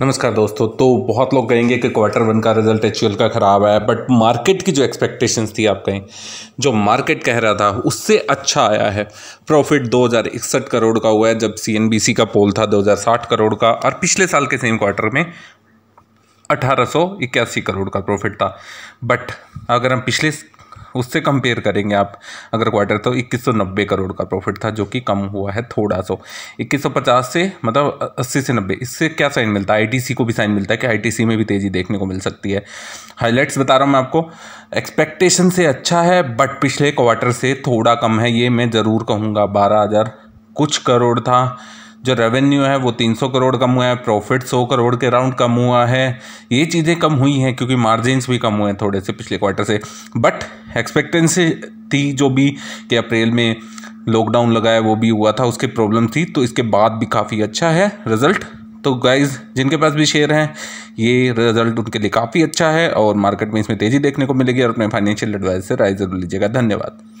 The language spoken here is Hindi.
नमस्कार दोस्तों तो बहुत लोग कहेंगे कि क्वार्टर वन का रिजल्ट एच का ख़राब है बट मार्केट की जो एक्सपेक्टेशंस थी आप कहें जो मार्केट कह रहा था उससे अच्छा आया है प्रॉफिट दो करोड़ का हुआ है जब सी का पोल था दो करोड़ का और पिछले साल के सेम क्वार्टर में अठारह करोड़ का प्रॉफिट था बट अगर हम पिछले उससे कंपेयर करेंगे आप अगर क्वार्टर तो इक्कीस सौ नब्बे करोड़ का प्रॉफिट था जो कि कम हुआ है थोड़ा सो इक्कीस सौ पचास से मतलब अस्सी से नब्बे इससे क्या साइन मिलता है आईटीसी को भी साइन मिलता है कि आईटीसी में भी तेज़ी देखने को मिल सकती है हाईलाइट्स बता रहा हूँ मैं आपको एक्सपेक्टेशन से अच्छा है बट पिछले क्वार्टर से थोड़ा कम है ये मैं ज़रूर कहूँगा बारह हज़ार कुछ करोड़ था जो रेवेन्यू है वो 300 करोड़ कम हुआ है प्रॉफिट 100 करोड़ के अराउंड कम हुआ है ये चीज़ें कम हुई हैं क्योंकि मार्जिन भी कम हुए हैं थोड़े से पिछले क्वार्टर से बट एक्सपेक्टेंसी थी जो भी कि अप्रैल में लॉकडाउन लगाया वो भी हुआ था उसकी प्रॉब्लम थी तो इसके बाद भी काफ़ी अच्छा है रिज़ल्ट तो गाइज जिनके पास भी शेयर हैं ये रिजल्ट उनके लिए काफ़ी अच्छा है और मार्केट में इसमें तेज़ी देखने को मिलेगी और अपने फाइनेंशियल एडवाइजर राय जरूर लीजिएगा धन्यवाद